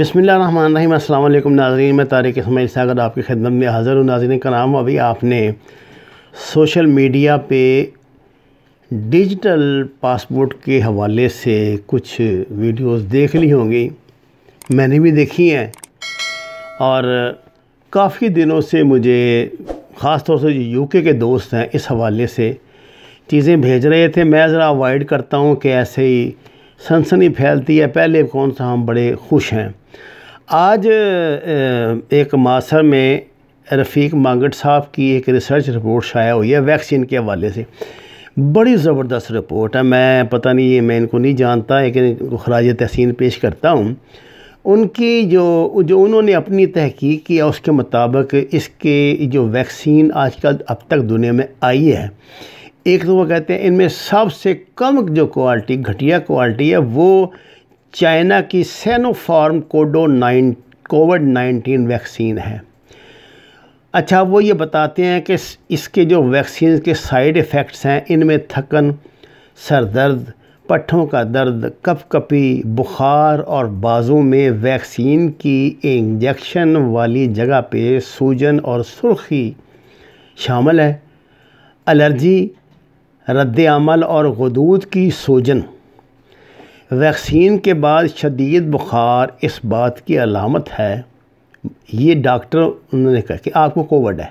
बसमिलीम अल्लाम नाजरीन मैं तारिक इसमाइल सागर आपकी खिदमत में हाज़र हूँ नाजरीन कराम अभी आपने सोशल मीडिया पे डिजिटल पासपोर्ट के हवाले से कुछ वीडियोस देख ली होंगी मैंने भी देखी हैं और काफ़ी दिनों से मुझे ख़ास तौर से यूके के दोस्त हैं इस हवाले से चीज़ें भेज रहे थे मैं ज़रा अवॉइड करता हूँ कि ऐसे ही सनसनी फैलती है पहले कौन सा हम बड़े खुश हैं आज एक मासर में रफ़ीक मांगट साहब की एक रिसर्च रिपोर्ट शाया हुई है वैक्सीन के हवाले से बड़ी ज़बरदस्त रिपोर्ट है मैं पता नहीं ये मैं इनको नहीं जानता लेकिन इनको खराज तहसीन पेश करता हूँ उनकी जो जो उन्होंने अपनी तहकीक की है उसके मुताबिक इसके जो वैक्सीन आजकल अब तक दुनिया में आई है एक तो वो कहते हैं इनमें सबसे कम जो क्वालिटी घटिया क्वालिटी है वो चाइना की सैनोफार्म कोडो नाइन कोविड नाइन्टीन वैक्सीन है अच्छा वो ये बताते हैं कि इसके जो वैक्सीन के साइड इफ़ेक्ट्स हैं इनमें थकन सर दर्द पट्ठों का दर्द कपकपी बुखार और बाजू में वैक्सीन की इंजेक्शन वाली जगह पे सूजन और सुर्खी शामिल है एलर्जी रद्द अमल और गदूद की सूजन वैक्सीन के बाद शदीद बुखार इस बात की अलामत है ये डॉक्टर उन्होंने कहा कि आपको कोविड है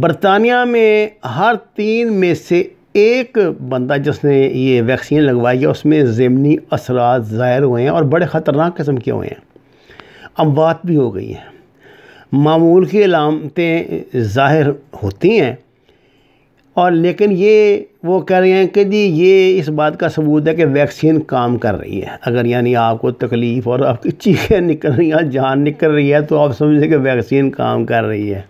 बरतानिया में हर तीन में से एक बंदा जिसने ये वैक्सीन लगवाई है उसमें ज़मनी असरात ज़ाहिर हुए हैं और बड़े ख़तरनाक किस्म के हुए हैं बात भी हो गई हैं मामूल की अलामतें ज़ाहिर होती हैं और लेकिन ये वो कह रहे हैं कि जी ये इस बात का सबूत है कि वैक्सीन काम कर रही है अगर यानी आपको तकलीफ़ और आपकी चीखें निकल रही हैं जान निकल रही है तो आप समझें कि वैक्सीन काम कर रही है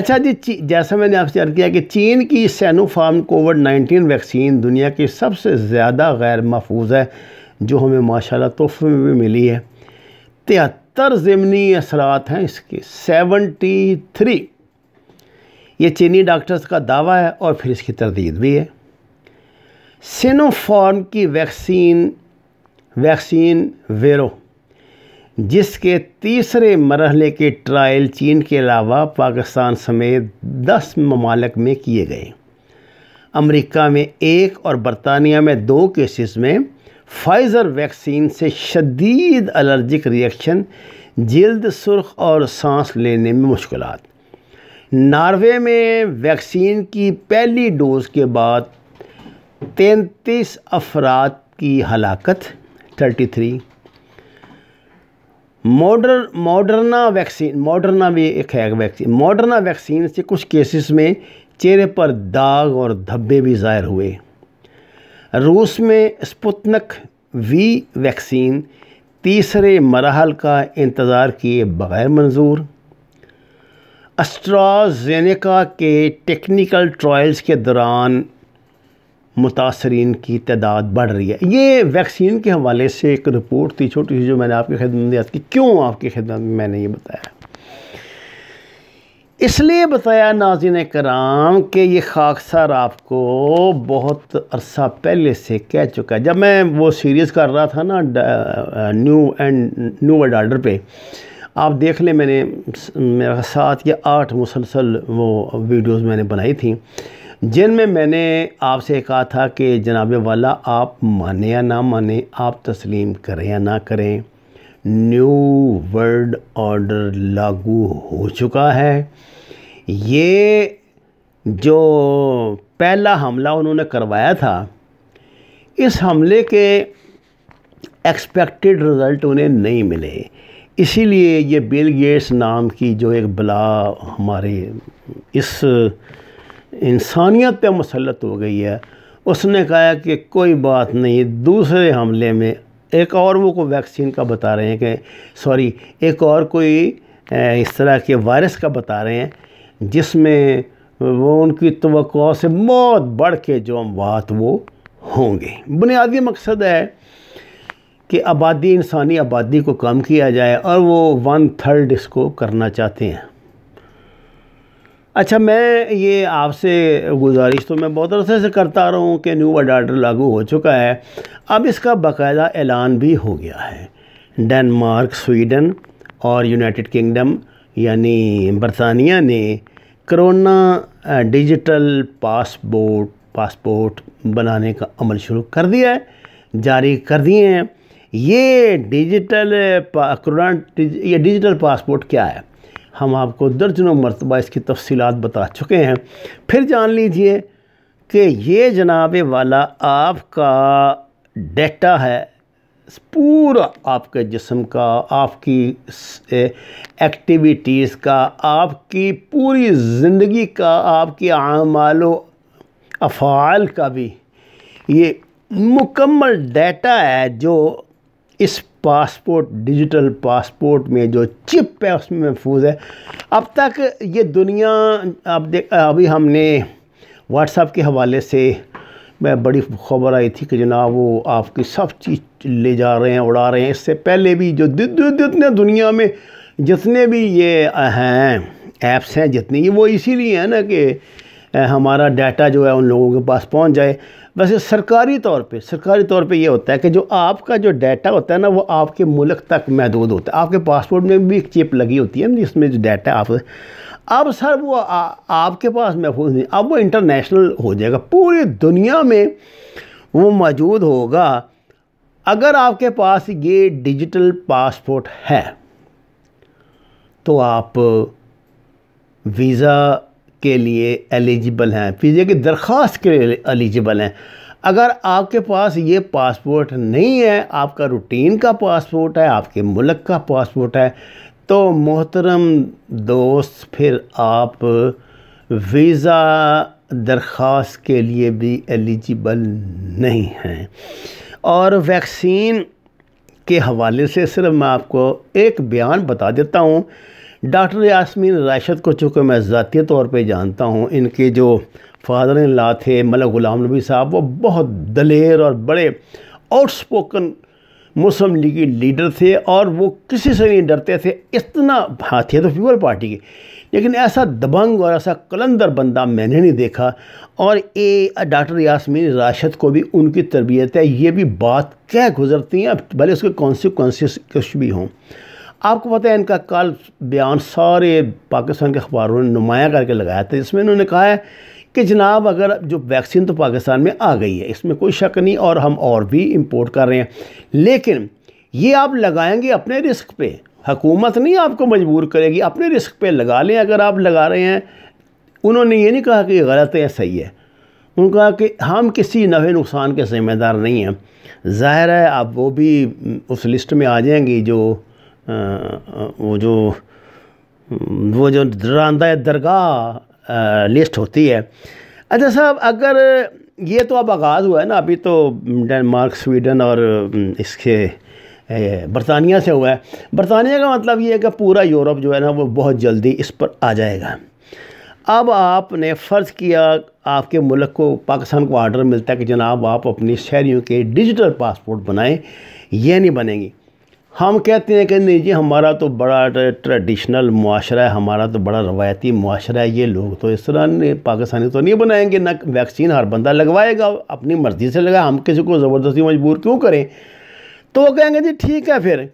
अच्छा जी जैसा मैंने आपसे अर्ज किया कि चीन की सैनोफार्म कोविड नाइन्टीन वैक्सीन दुनिया की सबसे ज़्यादा गैर महफूज है जो हमें माशाल्लाह तोहफे में भी मिली है तिहत्तर ज़मनी असरात हैं इसके सेवेंटी थ्री ये चीनी डॉक्टर्स का दावा है और फिर इसकी तरदीद भी है सिनोफॉर्म की वैक्सीन वैक्सीन वेरो जिसके तीसरे मरहले के ट्रायल चीन के अलावा पाकिस्तान समेत दस ममालक में किए गए अमेरिका में एक और बरतानिया में दो केसेस में फाइज़र वैक्सीन से शदीद एलर्जिक रिएक्शन जल्द सुर्ख और सांस लेने में मुश्किल नार्वे में वैक्सीन की पहली डोज के बाद तैंतीस अफराद की हलाकत 33 मॉडर मॉडर्ना वैक्सीन मॉडर्ना भी एक है वैक्सीन मॉडर्ना वैक्सीन से कुछ केसेस में चेहरे पर दाग और धब्बे भी ज़ाहिर हुए रूस में स्पुतनक वी वैक्सीन तीसरे मरहल का इंतज़ार किए बगैर मंजूर अस्ट्राजेनेका के टेक्निकल ट्रायल्स के दौरान मुतासरीन की तादाद बढ़ रही है ये वैक्सीन के हवाले से एक रिपोर्ट थी छोटी सी जो मैंने आपकी खिदमत याद की क्यों आपकी खिदमत में मैंने ये बताया इसलिए बताया नाजिन कराम कि ये खाकसर आपको बहुत अरसा पहले से कह चुका है जब मैं वो सीरीज़ कर रहा था ना new and new world order पे आप देख लें मैंने मेरा सात या आठ मुसलसल वो वीडियोस मैंने बनाई थी जिनमें मैंने आपसे कहा था कि जनाब वाला आप माने या ना माने आप तस्लीम करें या ना करें न्यू वर्ल्ड ऑर्डर लागू हो चुका है ये जो पहला हमला उन्होंने करवाया था इस हमले के एक्सपेक्टेड रिज़ल्ट उन्हें नहीं मिले इसीलिए ये बिल गेट्स नाम की जो एक बला हमारे इस इंसानियत पे मुसलत हो गई है उसने कहा कि कोई बात नहीं दूसरे हमले में एक और वो को वैक्सीन का बता रहे हैं कि सॉरी एक और कोई इस तरह के वायरस का बता रहे हैं जिसमें वो उनकी तो से बहुत बढ़ के जो अमवात वो होंगे बुनियादी मकसद है कि आबादी इंसानी आबादी को कम किया जाए और वो वन थर्ड इसको करना चाहते हैं अच्छा मैं ये आपसे गुजारिश तो मैं बहुत अरसे से करता रहा हूँ कि न्यू वर्ल्ड आर्डर लागू हो चुका है अब इसका बाकायदा ऐलान भी हो गया है डेनमार्क स्वीडन और यूनाइटेड किंगडम यानी बरतानिया ने करोना डिजिटल पासपोर्ट पासपोर्ट बनाने का अमल शुरू कर दिया है जारी कर दिए हैं ये डिजिटल करंट ये डिजिटल पासपोर्ट क्या है हम आपको दर्जनों मरतबा इसकी तफसीत बता चुके हैं फिर जान लीजिए कि ये जनाब वाला आपका डेटा है पूरा आपके जिस्म का आपकी एक्टिविटीज़ का आपकी पूरी ज़िंदगी का आपके आमाल अफ़ाल का भी ये मुकम्मल डेटा है जो इस पासपोर्ट डिजिटल पासपोर्ट में जो चिप है उसमें महफूज है अब तक ये दुनिया अब देख अभी हमने व्हाट्सएप के हवाले से मैं बड़ी खबर आई थी कि जनाब वो आपकी सब चीज़ ले जा रहे हैं उड़ा रहे हैं इससे पहले भी जो जितने दुनिया में जितने भी ये हैं ऐप्स हैं जितनी ये वो इसीलिए हैं ना कि हमारा डाटा जो है उन लोगों के पास पहुंच जाए वैसे सरकारी तौर पे सरकारी तौर पे ये होता है कि जो आपका जो डाटा होता है ना वो आपके मुल्क तक महदूद होता है आपके पासपोर्ट में भी एक चिप लगी होती है जिसमें जो डाटा आप अब सर वो आ, आपके पास महफूज नहीं अब वो इंटरनेशनल हो जाएगा पूरी दुनिया में वो मौजूद होगा अगर आपके पास ये डिजिटल पासपोर्ट है तो आप वीज़ा के लिए एलिजिबल हैं वीज़े की दरख्वास्त के लिए एलिजिबल हैं अगर आपके पास ये पासपोर्ट नहीं है आपका रूटीन का पासपोर्ट है आपके मुल्क का पासपोर्ट है तो मोहतरम दोस्त फिर आप वीज़ा दरख्वास्त के लिए भी एलिजिबल नहीं हैं और वैक्सीन के हवाले से सिर्फ मैं आपको एक बयान बता देता हूँ डॉक्टर यासमीन राशद को चूँकि मैं ज़ाती तौर पर जानता हूँ इनके जो फादर इन ला थे मलक गुलाम नबी साहब वो बहुत दलेर और बड़े आउटस्पोकन मुस्लिम के लीडर थे और वो किसी से नहीं डरते थे इतना हाथी तो पीपल पार्टी के लेकिन ऐसा दबंग और ऐसा कलंदर बंदा मैंने नहीं देखा और ए डॉक्टर यासमीन राशद को भी उनकी तरबियत है ये भी बात कह गुजरती हैं भले उसके कॉन्सिक्वेंसेस कुछ भी हों आपको पता है इनका कल बयान सारे पाकिस्तान के अखबारों ने नुमाया करके लगाया था जिसमें इन्होंने कहा है कि जनाब अगर जो वैक्सीन तो पाकिस्तान में आ गई है इसमें कोई शक नहीं और हम और भी इम्पोर्ट कर रहे हैं लेकिन ये आप लगाएंगे अपने रिस्क पे हकूमत नहीं आपको मजबूर करेगी अपने रिस्क पे लगा लें अगर आप लगा रहे हैं उन्होंने ये नहीं कहा कि ये गलत है सही है उन्होंने कहा कि हम किसी नवे नुकसान के ज़िम्मेदार नहीं हैं ज़ाहिर है आप वो भी उस लिस्ट में आ जाएंगी जो वो जो वो जो दरानदा दरगाह लिस्ट होती है अच्छा साहब अगर ये तो अब आगाज़ हुआ है ना अभी तो डेनमार्क स्वीडन और इसके बरतानिया से हुआ है बरतानिया का मतलब ये है कि पूरा यूरोप जो है ना वो बहुत जल्दी इस पर आ जाएगा अब आपने फ़र्ज़ किया आपके मुल्क को पाकिस्तान को आर्डर मिलता है कि जनाब आप अपनी शहरीों के डिजिटल पासपोर्ट बनाएं ये नहीं बनेंगी हम कहते हैं कि नहीं जी हमारा तो बड़ा ट्रेडिशनल माशरा है हमारा तो बड़ा रवायती माशरा है ये लोग तो इस तरह ने पाकिस्तानी तो नहीं बनाएंगे ना वैक्सीन हर बंदा लगवाएगा अपनी मर्ज़ी से लगा हम किसी को ज़बरदस्ती मजबूर क्यों करें तो वो कहेंगे जी ठीक है फिर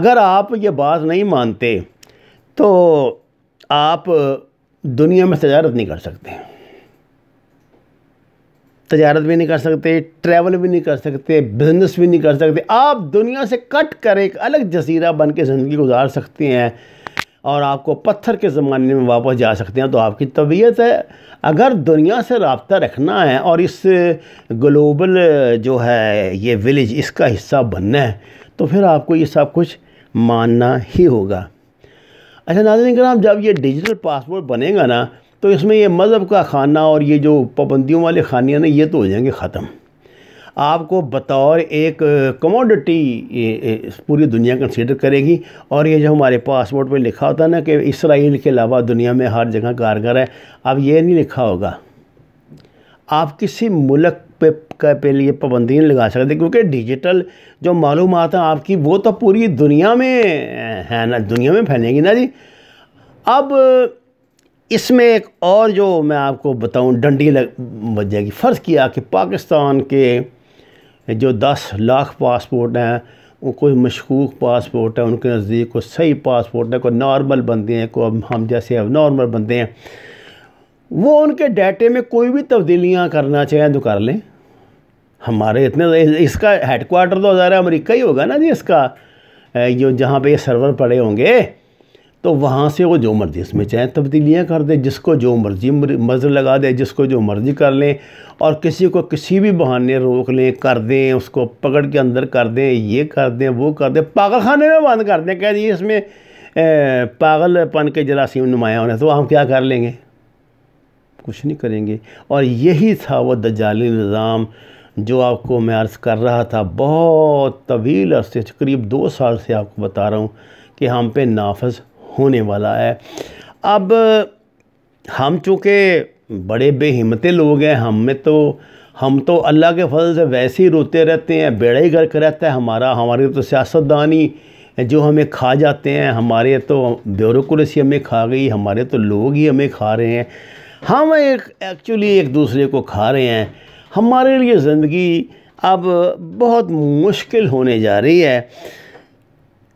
अगर आप ये बात नहीं मानते तो आप दुनिया में तजारत नहीं कर सकते तजारत भी नहीं कर सकते ट्रैवल भी नहीं कर सकते बिजनेस भी नहीं कर सकते आप दुनिया से कट कर एक अलग जजीरा बन के ज़िंदगी गुजार सकते हैं और आपको पत्थर के ज़माने में वापस जा सकते हैं तो आपकी तबीयत है अगर दुनिया से रबता रखना है और इस ग्लोबल जो है ये विलेज इसका हिस्सा बनना है तो फिर आपको ये सब कुछ मानना ही होगा अच्छा नाजन कराम जब ये डिजिटल पासपोर्ट बनेगा ना तो इसमें ये मज़हब का खाना और ये जो पाबंदियों वाले खानियाँ ना ये तो हो जाएंगे ख़त्म आपको बतौर एक कमोडिटी पूरी दुनिया कंसिडर करेगी और ये जो हमारे पासपोर्ट पे लिखा होता है ना कि इसराइल के अलावा दुनिया में हर जगह कारगर है अब ये नहीं लिखा होगा आप किसी मुल्क पे का पे लिए पाबंदी नहीं लगा सकते क्योंकि डिजिटल जो मालूम है आपकी वो तो पूरी दुनिया में है ना दुनिया में फैलेंगी ना जी अब इसमें एक और जो मैं आपको बताऊं डंडी लग बच जाएगी फ़र्ज़ किया कि पाकिस्तान के जो दस लाख पासपोर्ट हैं कोई मशकूक पासपोर्ट है उनके नज़दीक कोई सही पासपोर्ट है कोई नॉर्मल बंदे हैं कोई हम जैसे अब नॉर्मल बंदे हैं वो उनके डाटे में कोई भी तब्दीलियाँ करना चाहें तो कर लें हमारे इतने इसका हेड कोार्टर तो हजार अमरीका ही होगा ना जी इसका जो जहाँ पर ये सर्वर पड़े होंगे तो वहाँ से वो जो मर्ज़ी इसमें चाहे तब्दीलियाँ कर दे जिसको जो मर्ज़ी मज़र लगा दे जिसको जो मर्ज़ी कर लें और किसी को किसी भी बहाने रोक लें कर दें उसको पकड़ के अंदर कर दें ये कर दें वो कर दें पागल खाने में बंद कर दें कह दिए इसमें पागलपन के जरासीम नुमाया होने तो हम क्या कर लेंगे कुछ नहीं करेंगे और यही था वह दजाली निज़ाम जो आपको मैं अर्ज़ कर रहा था बहुत तवील अरसे करीब दो साल से आपको बता रहा हूँ कि हम पे नाफज होने वाला है अब हम चूँकि बड़े बेहिमते लोग हैं हम में तो हम तो अल्लाह के फजल से वैसे ही रोते रहते हैं बेड़ा ही गर्क रहता है हमारा हमारे तो सियासतदान ही जो हमें खा जाते हैं हमारे तो ब्यूरोसी हमें खा गई हमारे तो लोग ही हमें खा रहे हैं हम एक एक्चुअली एक दूसरे को खा रहे हैं हमारे लिए ज़िंदगी अब बहुत मुश्किल होने जा रही है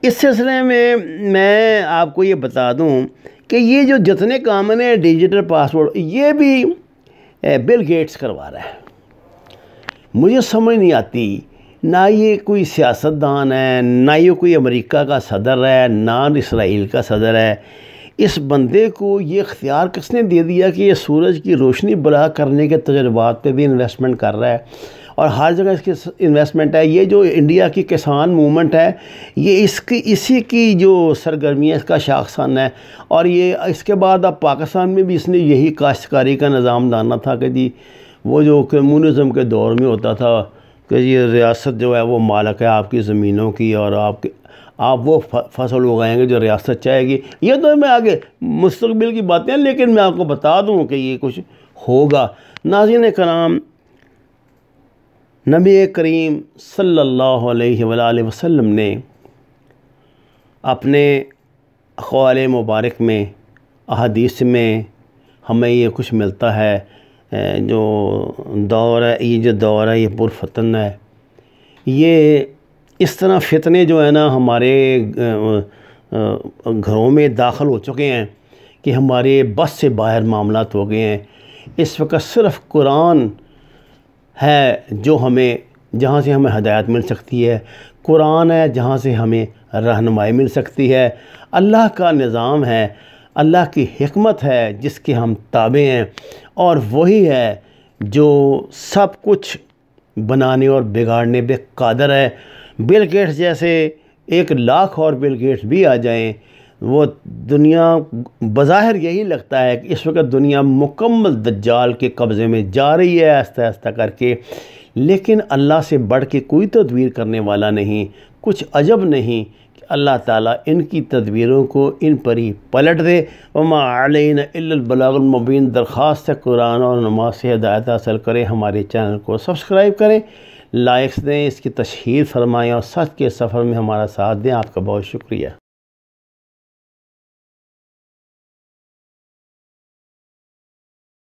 इस सिलसिले में मैं आपको ये बता दूं कि ये जो जितने काम हैं डिजिटल पासपोर्ट ये भी बिल गेट्स करवा रहा है मुझे समझ नहीं आती ना ये कोई सियासतदान है ना ये कोई अमेरिका का सदर है ना इसराइल का सदर है इस बंदे को ये अख्तियार किसने दे दिया कि ये सूरज की रोशनी बुला करने के तजर्बात पे भी इन्वेस्टमेंट कर रहा है और हर जगह इसकी इन्वेस्टमेंट है ये जो इंडिया की किसान मूवमेंट है ये इसकी इसी की जो सरगर्मी है इसका शाखसान है और ये इसके बाद अब पाकिस्तान में भी इसने यही काश्तकारी का निज़ाम डालना था कि जी वो जो कम्यूनिज़म के दौर में होता था कि ये रियासत जो है वो मालक है आपकी ज़मीनों की और आपके आप वो फसल उगाएंगे जो रियासत चाहेगी ये तो मैं आगे मुस्तबिल की बातें लेकिन मैं आपको बता दूँ कि ये कुछ होगा नाजिन कराम नबी करीम सल्ला वसम ने अपने अखवाल मुबारक में अदीस में हमें ये कुछ मिलता है जो दौर है ये जो दौर है ये पुरफतन है ये इस तरह फितने जो है ना हमारे घरों में दाखिल हो चुके हैं कि हमारे बस से बाहर मामला हो गए हैं इस वक्त सिर्फ़ कुरान है जो हमें जहाँ से हमें हदायत मिल सकती है कुरान है जहाँ से हमें रहनुमाई मिल सकती है अल्लाह का निज़ाम है अल्लाह की हमत है जिसके हम ताबे हैं और वही है जो सब कुछ बनाने और बिगाड़ने पर कादर है बिल गेट्स जैसे एक लाख और बिल गेट्स भी आ जाएँ वो दुनिया बज़ाहिर यही लगता है कि इस वक्त दुनिया मुकम्मल दज्जाल के कब्ज़े में जा रही है आस्ता आस्ता करके लेकिन अल्लाह से बढ़ के कोई तदवीर करने वाला नहीं कुछ अजब नहीं कि अल्लाह ताला इनकी तदवीरों को इन पर ही पलट दे वमा अलैन इल्लबलागुलमबीन दरख्वास्त है कुरान और नमाज से हदायत हासिल करें हमारे चैनल को सब्सक्राइब करें लाइक्स दें इसकी तशहर फरमाएँ और सच के सफ़र में हमारा साथ दें आपका बहुत शुक्रिया